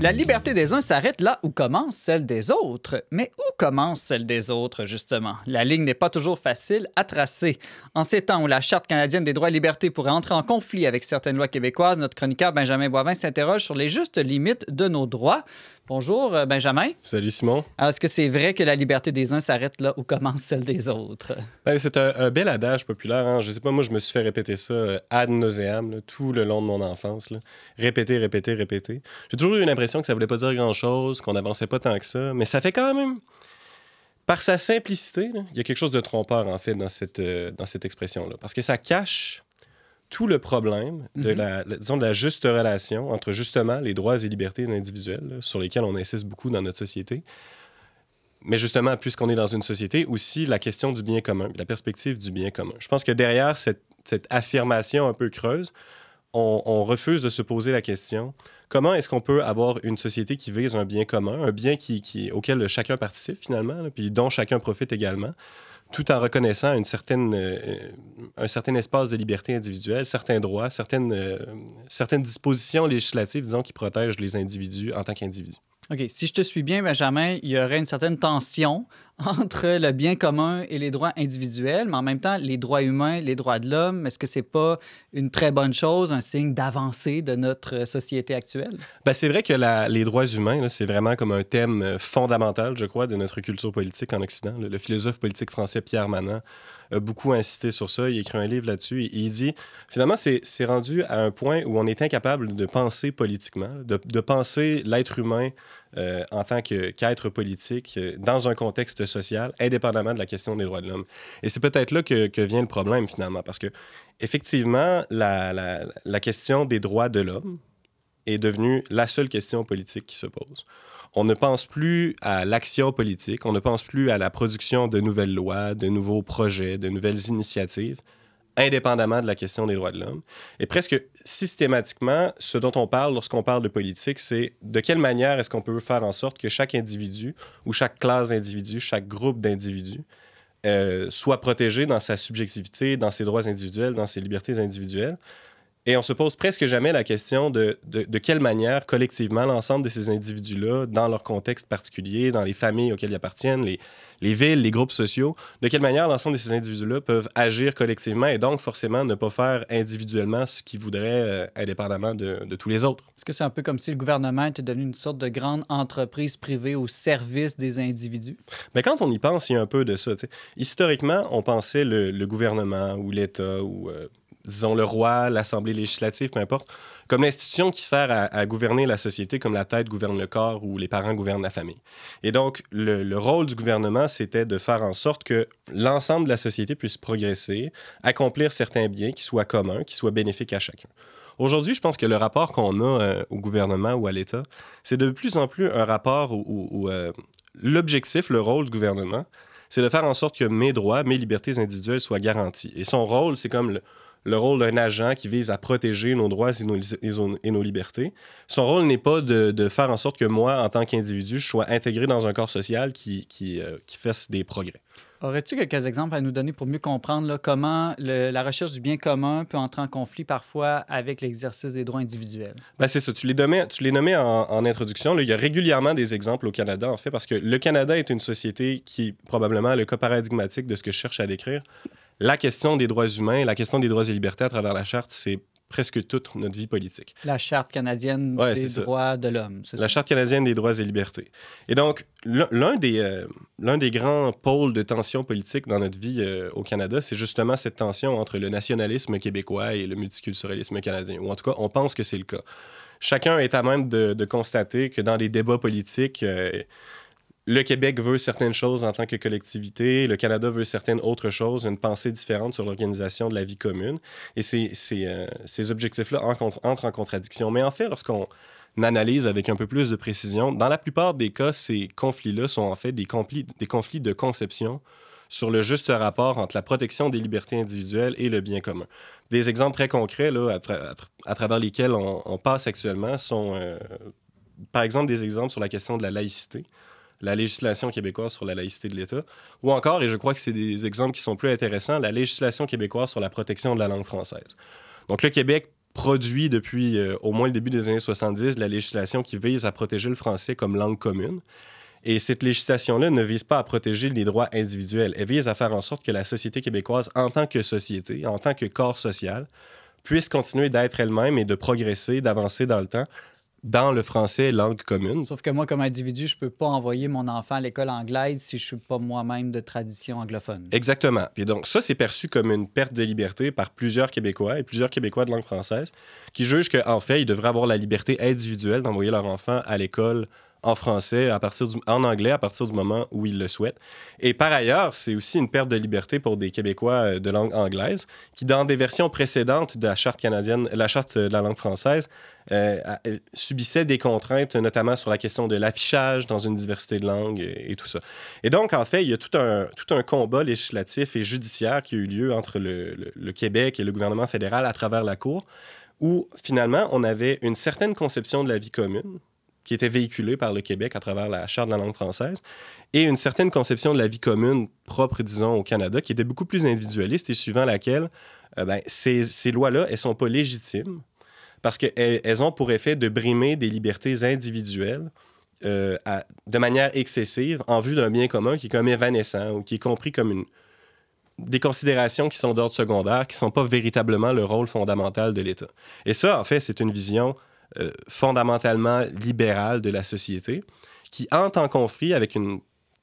La liberté des uns s'arrête là où commence celle des autres. Mais où commence celle des autres, justement? La ligne n'est pas toujours facile à tracer. En ces temps où la Charte canadienne des droits et libertés pourrait entrer en conflit avec certaines lois québécoises, notre chroniqueur Benjamin Boivin s'interroge sur les justes limites de nos droits. Bonjour, euh, Benjamin. Salut, Simon. Ah, est-ce que c'est vrai que la liberté des uns s'arrête là où commence celle des autres? Ben, c'est un, bel adage populaire. Je hein. Je sais pas, moi, je me suis fait répéter ça euh, ad nauseam tout le long de mon enfance. Répéter, répéter, répéter. J'ai toujours eu l'impression que ça voulait pas dire grand-chose, qu'on n'avançait pas tant que ça, mais ça fait quand même. Par sa simplicité, il y a quelque chose de trompeur, en fait, dans cette, euh, dans cette expression-là. Parce que ça cache tout le problème de, mhm. la, disons, de la juste relation entre justement les droits et libertés individuelles, sur lesquels on insiste beaucoup dans notre société. Mais justement, puisqu'on est dans une société, aussi la question du bien commun, la perspective du bien commun. Je pense que derrière cette, affirmation un peu creuse, on, refuse de se poser la question comment est-ce qu'on peut avoir une société qui vise un bien commun, un bien qui, auquel chacun participe finalement, puis dont chacun profite également tout en reconnaissant une certaine, euh, euh, un certain espace de liberté individuelle, certains droits, certaines, euh, certaines dispositions législatives, disons, qui protègent les individus en tant qu'individus. OK. Si je te suis bien, Benjamin, il y aurait une certaine tension entre le bien commun et les droits individuels, mais en même temps, les droits humains, les droits de l'homme, est-ce que ce n'est pas une très bonne chose, un signe d'avancée de notre société actuelle? Ben, c'est vrai que les droits humains, c'est vraiment comme un thème euh, fondamental, je crois, de notre culture politique en Occident. Le, philosophe politique français Pierre Manant a beaucoup insisté sur ça. Il a écrit un livre là-dessus et il dit, finalement, c'est rendu à un point où on est incapable de penser politiquement, de penser l'être humain euh, en tant qu'être politique euh, dans un contexte social, indépendamment de la question des droits de l'homme. Et c'est peut-être là que, vient le problème finalement, parce que effectivement, la question des droits de l'homme est devenue la seule question politique qui se pose. On ne pense plus à l'action politique, on ne pense plus à la production de nouvelles lois, de nouveaux projets, de nouvelles initiatives indépendamment de la question des droits de l'homme. Et presque systématiquement, ce dont on parle lorsqu'on parle de politique, c'est de quelle manière est-ce qu'on peut faire en sorte que chaque individu ou chaque classe d'individus, chaque groupe d'individus euh, soit protégé dans sa subjectivité, dans ses droits individuels, dans ses libertés individuelles, et on se pose presque jamais la question de, de, quelle manière, collectivement, l'ensemble de ces individus-là, dans leur contexte particulier, dans les familles auxquelles ils appartiennent, les, les villes, les groupes sociaux, de quelle manière l'ensemble de ces individus-là peuvent agir collectivement et donc forcément ne pas faire individuellement ce qu'ils voudraient, euh, indépendamment de, de, tous les autres. Est-ce que c'est un peu comme si le gouvernement était devenu une sorte de grande entreprise privée au service des individus? Mais ben, quand on y pense, il y a un peu de ça. Historiquement, on pensait le, gouvernement ou l'État ou... Euh, disons, le roi, l'Assemblée législative, peu importe, comme l'institution qui sert à, gouverner la société comme la tête gouverne le corps ou les parents gouvernent la famille. Et donc, le, rôle du gouvernement, c'était de faire en sorte que l'ensemble de la société puisse progresser, accomplir certains biens qui soient communs, qui soient bénéfiques à chacun. Aujourd'hui, je pense que le rapport qu'on a euh, au gouvernement ou à l'État, c'est de plus en plus un rapport où, euh, l'objectif, le rôle du gouvernement, c'est de faire en sorte que mes droits, mes libertés individuelles soient garanties. Et son rôle, c'est comme le, le rôle d'un agent qui vise à protéger nos droits et nos, libertés. Son rôle n'est pas de, faire en sorte que moi, en tant qu'individu, je sois intégré dans un corps social qui, qui, euh, fasse des progrès. Aurais-tu quelques exemples à nous donner pour mieux comprendre comment la recherche du bien commun peut entrer en conflit parfois avec l'exercice des droits individuels? Ben c'est ça. Tu les nommais, tu les en, introduction. il y a régulièrement des exemples au Canada, en fait, parce que le Canada est une société qui probablement le cas paradigmatique de ce que je cherche à décrire la question des droits humains, la question des droits et libertés à travers la charte, c'est presque toute notre vie politique. La Charte canadienne des droits de l'homme. La Charte canadienne des droits et libertés. Et donc, l'un des, euh, des grands pôles de tension politique dans notre vie euh, au Canada, c'est justement cette tension entre le nationalisme québécois et le multiculturalisme canadien. Ou en tout cas, on pense que c'est le cas. Chacun est à même de, constater que dans les débats politiques, euh, le Québec veut certaines choses en tant que collectivité, le Canada veut certaines autres choses, une pensée différente sur l'organisation de la vie commune. Et ces, euh, objectifs-là entrent en contradiction. Mais en fait, lorsqu'on analyse avec un peu plus de précision, dans la plupart des cas, ces conflits-là sont en fait des conflits, de conception sur le juste rapport entre la protection des libertés individuelles et le bien commun. Des exemples très concrets là, à, travers lesquels on, passe actuellement sont, euh, par exemple, des exemples sur la question de la laïcité la législation québécoise sur la laïcité de l'État, ou encore, et je crois que c'est des exemples qui sont plus intéressants, la législation québécoise sur la protection de la langue française. Donc le Québec produit depuis euh, au moins le début des années 70 la législation qui vise à protéger le français comme langue commune. Et cette législation-là ne vise pas à protéger les droits individuels, elle vise à faire en sorte que la société québécoise, en tant que société, en tant que corps social, puisse continuer d'être elle-même et de progresser, d'avancer dans le temps, dans le français, langue commune. Sauf que moi, comme individu, je ne peux pas envoyer mon enfant à l'école anglaise si je ne suis pas moi-même de tradition anglophone. Exactement. Et donc, ça, c'est perçu comme une perte de liberté par plusieurs Québécois et plusieurs Québécois de langue française qui jugent qu'en fait, ils devraient avoir la liberté individuelle d'envoyer leur enfant à l'école en français, à partir en anglais, à partir du moment où ils le souhaitent. Et par ailleurs, c'est aussi une perte de liberté pour des Québécois euh, de langue anglaise qui, dans des versions précédentes de la charte canadienne, la charte de la langue française, euh, euh, subissaient des contraintes, notamment sur la question de l'affichage dans une diversité de langues et, tout ça. Et donc, en fait, il y a tout un, tout un combat législatif et judiciaire qui a eu lieu entre le Québec et le gouvernement fédéral à travers la Cour où finalement on avait une certaine conception de la vie commune, qui était véhiculée par le Québec à travers la Charte de la langue française, et une certaine conception de la vie commune propre, disons, au Canada, qui était beaucoup plus individualiste et suivant laquelle euh, ben, ces, lois-là, elles ne sont pas légitimes parce qu'elles elles ont pour effet de brimer des libertés individuelles euh, de manière excessive en vue d'un bien commun qui est comme évanescent ou qui est compris comme une, des considérations qui sont d'ordre secondaire, qui ne sont pas véritablement le rôle fondamental de l'État. Et ça, en fait, c'est une vision euh, fondamentalement libérale de la société, qui entre en conflit avec une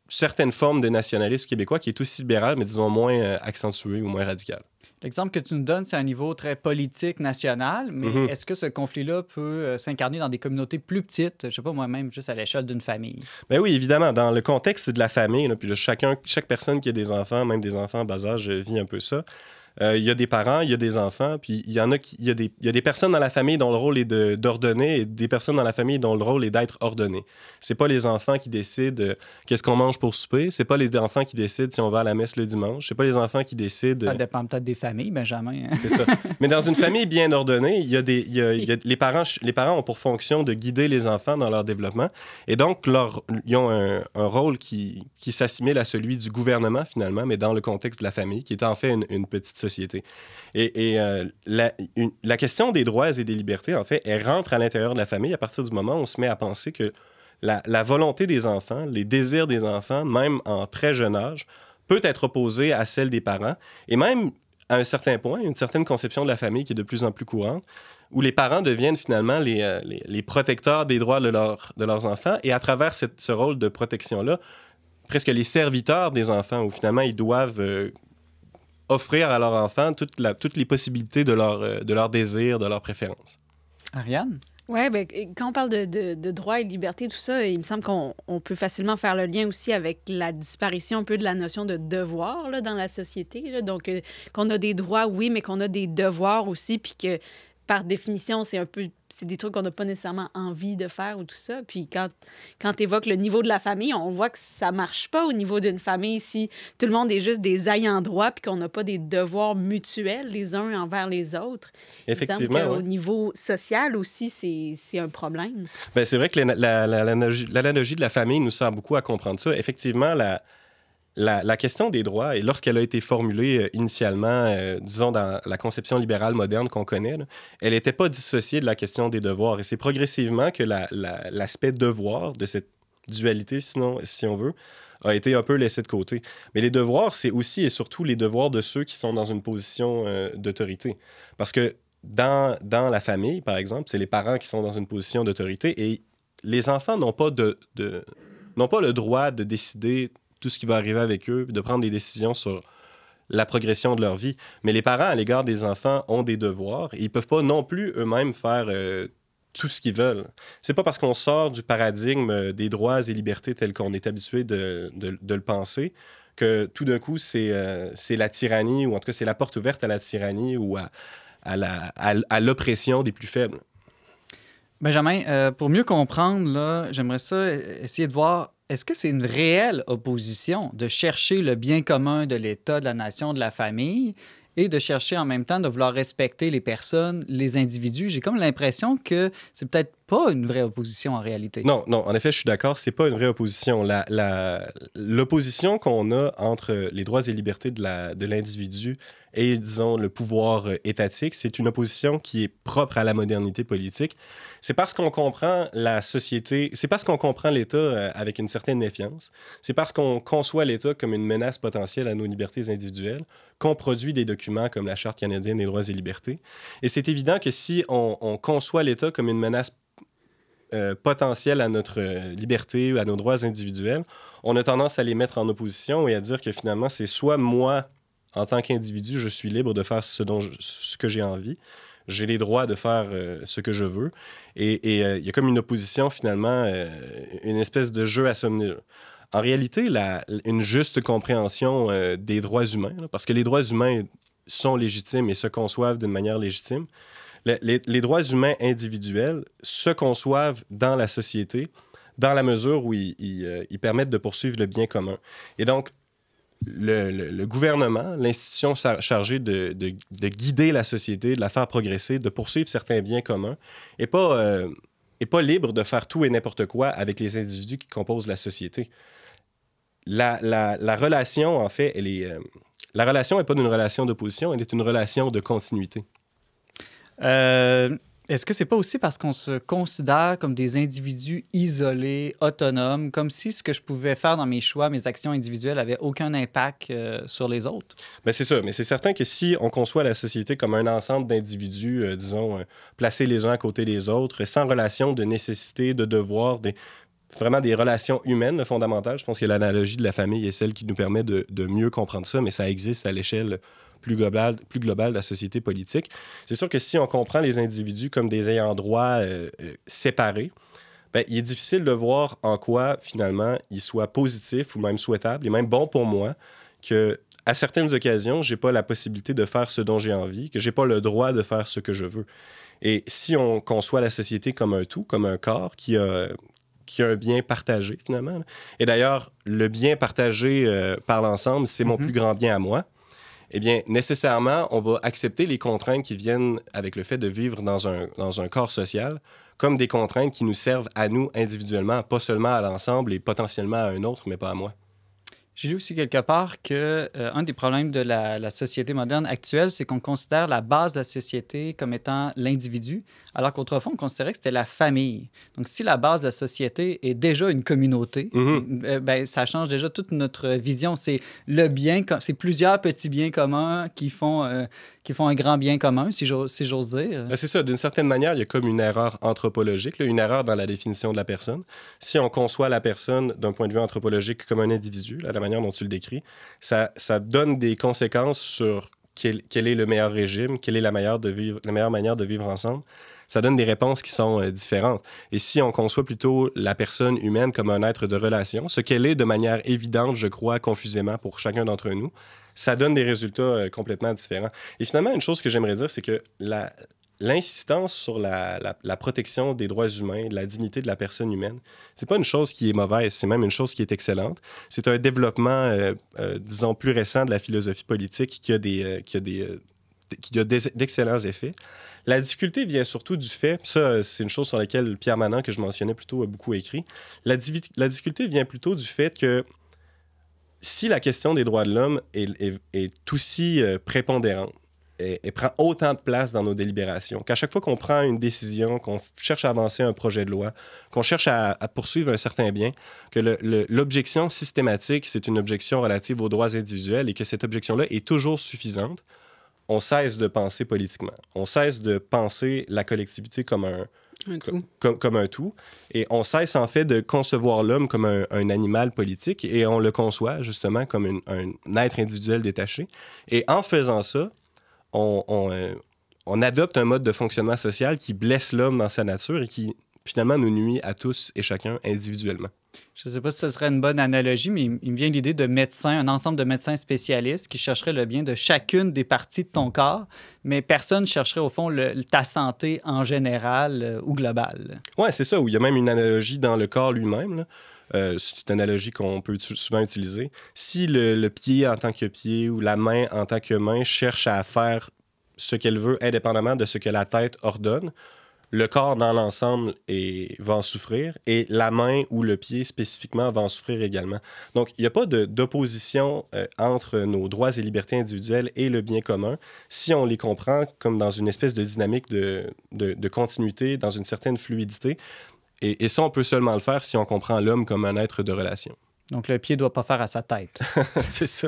certaine forme de nationalisme québécois qui est aussi libéral, mais disons moins euh, accentué ou moins radical. L'exemple que tu nous donnes, c'est un niveau très politique, national, mais mhm. est-ce que ce conflit-là peut euh, s'incarner dans des communautés plus petites, je ne sais pas moi-même, juste à l'échelle d'une famille? Ben oui, évidemment, dans le contexte de la famille, puis chacun, chaque personne qui a des enfants, même des enfants en bas âge, vit un peu ça. Euh, il y a des parents, il y a des enfants, puis il y en a qui, il y a des, il y a des personnes dans la famille dont le rôle est d'ordonner et des personnes dans la famille dont le rôle est d'être ordonné. C'est pas les enfants qui décident euh, qu'est-ce qu'on mange pour souper, c'est pas les enfants qui décident si on va à la messe le dimanche, c'est pas les enfants qui décident. Ça euh, dépend peut-être des familles, Benjamin. Hein. C'est ça. Mais dans une famille bien ordonnée, il y a des, les parents, les parents ont pour fonction de guider les enfants dans leur développement, et donc leur, ils ont un, un rôle qui, qui s'assimile à celui du gouvernement finalement, mais dans le contexte de la famille, qui est en fait une, une petite société. Et, euh, la, question des droits et des libertés, en fait, elle rentre à l'intérieur de la famille à partir du moment où on se met à penser que la, volonté des enfants, les désirs des enfants, même en très jeune âge, peut être opposée à celle des parents. Et même à un certain point, une certaine conception de la famille qui est de plus en plus courante, où les parents deviennent finalement les, euh, protecteurs des droits de, de, leurs enfants. Et à travers ce rôle de protection-là, presque les serviteurs des enfants, où finalement ils doivent euh, offrir à leurs enfants toutes les possibilités de leur, euh, de leur désir, de leur préférence. Ariane? Oui, ben, quand on parle de, de, droits et de liberté, tout ça, il me semble qu'on peut facilement faire le lien aussi avec la disparition un peu de la notion de devoir dans la société. Donc, euh, qu'on a des droits, oui, mais qu'on a des devoirs aussi, puis que par définition, c'est un peu c'est des trucs qu'on n'a pas nécessairement envie de faire ou tout ça. Puis quand, quand tu évoques le niveau de la famille, on voit que ça marche pas au niveau d'une famille si tout le monde est juste des ayants droit puis qu'on n'a pas des devoirs mutuels les uns envers les autres. Effectivement. Au niveau social aussi, c'est un problème. Ben, c'est vrai que l'analogie de la famille nous sert beaucoup à comprendre ça. Effectivement, la, la, question des droits, et lorsqu'elle a été formulée euh, initialement, euh, disons dans la conception libérale moderne qu'on connaît, elle n'était pas dissociée de la question des devoirs. Et c'est progressivement que l'aspect devoir de cette dualité, sinon, si on veut, a été un peu laissé de côté. Mais les devoirs, c'est aussi et surtout les devoirs de ceux qui sont dans une position euh, d'autorité. Parce que dans, dans la famille, par exemple, c'est les parents qui sont dans une position d'autorité et les enfants n'ont pas de n'ont pas le droit de décider tout ce qui va arriver avec eux, de prendre des décisions sur la progression de leur vie. Mais les parents, à l'égard des enfants, ont des devoirs. Et ils ne peuvent pas non plus eux-mêmes faire euh, tout ce qu'ils veulent. C'est pas parce qu'on sort du paradigme euh, des droits et libertés tels qu'on est habitué de, de, le penser que tout d'un coup, c'est euh, c'est la tyrannie, ou en tout cas, c'est la porte ouverte à la tyrannie ou à, à l'oppression à, des plus faibles. Benjamin, pour mieux comprendre, j'aimerais ça essayer de voir est-ce que c'est une réelle opposition de chercher le bien commun de l'État, de la nation, de la famille et de chercher en même temps de vouloir respecter les personnes, les individus? J'ai comme l'impression que c'est peut-être pas une vraie opposition en réalité. Non, non, en effet, je suis d'accord, c'est pas une vraie opposition. L'opposition la, qu'on a entre les droits et libertés de l'individu et, disons, le pouvoir euh, étatique. C'est une opposition qui est propre à la modernité politique. C'est parce qu'on comprend la société, c'est parce qu'on comprend l'État euh, avec une certaine méfiance, c'est parce qu'on conçoit l'État comme une menace potentielle à nos libertés individuelles qu'on produit des documents comme la Charte canadienne des droits et libertés. Et c'est évident que si on, conçoit l'État comme une menace euh, potentielle à notre liberté ou à nos droits individuels, on a tendance à les mettre en opposition et à dire que finalement, c'est soit moi en tant qu'individu, je suis libre de faire ce, que j'ai envie. J'ai les droits de faire euh, ce que je veux. Et euh, il y a comme une opposition, finalement, euh, une espèce de jeu à somnil. En réalité, une juste compréhension des droits humains, parce que les droits humains sont légitimes et se conçoivent d'une manière légitime, les, droits humains individuels se conçoivent dans la société dans la mesure où ils, ils, permettent de poursuivre le bien commun. Et donc, le, le, gouvernement, l'institution chargée de, de, guider la société, de la faire progresser, de poursuivre certains biens communs, n'est pas, euh, pas libre de faire tout et n'importe quoi avec les individus qui composent la société. La, la, la relation, en fait, elle est, euh, la relation n'est pas une relation d'opposition, elle est une relation de continuité. Euh, est-ce que c'est pas aussi parce qu'on se considère comme des individus isolés, autonomes, comme si ce que je pouvais faire dans mes choix, mes actions individuelles, avait aucun impact euh, sur les autres? Bien, c'est ça. Mais c'est certain que si on conçoit la société comme un ensemble d'individus, euh, disons, euh, placés les uns à côté des autres, sans relation de nécessité, de devoir, des, vraiment des relations humaines fondamentales. Je pense que l'analogie de la famille est celle qui nous permet de, de mieux comprendre ça, mais ça existe à l'échelle plus globale, plus globale de la société politique. C'est sûr que si on comprend les individus comme des ayants droit euh, euh, séparés, ben, il est difficile de voir en quoi, finalement, il soit positif ou même souhaitable et même bon pour moi que, à certaines occasions, j'ai pas la possibilité de faire ce dont j'ai envie, que j'ai pas le droit de faire ce que je veux. Et si on conçoit la société comme un tout, comme un corps qui a, qui un bien partagé, finalement, et d'ailleurs, le bien partagé euh, par l'ensemble, c'est mon mm-hmm. plus grand bien à moi eh bien, nécessairement, on va accepter les contraintes qui viennent avec le fait de vivre dans un, dans un corps social comme des contraintes qui nous servent à nous individuellement, pas seulement à l'ensemble et potentiellement à un autre, mais pas à moi. J'ai lu aussi quelque part que euh, un des problèmes de la, société moderne actuelle, c'est qu'on considère la base de la société comme étant l'individu, alors qu'autrefois, on considérait que c'était la famille. Donc, si la base de la société est déjà une communauté, mm-hmm. euh, ben, ça change déjà toute notre vision. C'est le bien, c'est plusieurs petits biens communs qui font, euh, qui font un grand bien commun, si j'ose, dire. Ben, c'est ça. D'une certaine manière, il y a comme une erreur anthropologique, une erreur dans la définition de la personne. Si on conçoit la personne d'un point de vue anthropologique comme un individu, à la manière dont tu le décris, ça, ça donne des conséquences sur quel, est le meilleur régime, quelle est la meilleure, de vivre, la meilleure manière de vivre ensemble ça donne des réponses qui sont euh, différentes. Et si on conçoit plutôt la personne humaine comme un être de relation, ce qu'elle est de manière évidente, je crois, confusément pour chacun d'entre nous, ça donne des résultats euh, complètement différents. Et finalement, une chose que j'aimerais dire, c'est que la, l'insistance sur la, protection des droits humains, de la dignité de la personne humaine, c'est pas une chose qui est mauvaise, c'est même une chose qui est excellente. C'est un développement, euh, disons, plus récent de la philosophie politique qui a des, qui a des qui a d'excellents effets. La difficulté vient surtout du fait, ça c'est une chose sur laquelle Pierre Manant, que je mentionnais plutôt, a beaucoup écrit, la, difficulté vient plutôt du fait que si la question des droits de l'homme est, aussi euh, prépondérante et, prend autant de place dans nos délibérations, qu'à chaque fois qu'on prend une décision, qu'on cherche à avancer un projet de loi, qu'on cherche à, poursuivre un certain bien, que l'objection systématique, c'est une objection relative aux droits individuels et que cette objection-là est toujours suffisante on cesse de penser politiquement. On cesse de penser la collectivité comme un, tout. Comme, un tout. Et on cesse en fait de concevoir l'homme comme un, animal politique et on le conçoit justement comme un être individuel détaché. Et en faisant ça, euh, on, adopte un mode de fonctionnement social qui blesse l'homme dans sa nature et qui finalement nous nuit à tous et chacun individuellement. Je ne sais pas si ce serait une bonne analogie, mais il me vient l'idée de médecins, un ensemble de médecins spécialistes qui chercheraient le bien de chacune des parties de ton corps, mais personne chercherait au fond ta santé en général euh, ou globale. Oui, c'est ça, où il y a même une analogie dans le corps lui-même. Euh, c'est une analogie qu'on peut souvent utiliser. Si le pied en tant que pied ou la main en tant que main cherche à faire ce qu'elle veut indépendamment de ce que la tête ordonne, le corps dans l'ensemble va en souffrir et la main ou le pied spécifiquement va en souffrir également. Donc, il n'y a pas d'opposition euh, entre nos droits et libertés individuelles et le bien commun si on les comprend comme dans une espèce de dynamique de, continuité, dans une certaine fluidité. Et, et ça, on peut seulement le faire si on comprend l'homme comme un être de relation. Donc, le pied ne doit pas faire à sa tête. c'est ça.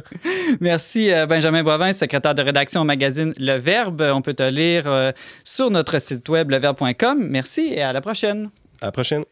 Merci, euh, Benjamin Boivin, secrétaire de rédaction au magazine Le Verbe. On peut te lire euh, sur notre site web leverbe.com. Merci et à la prochaine. À la prochaine.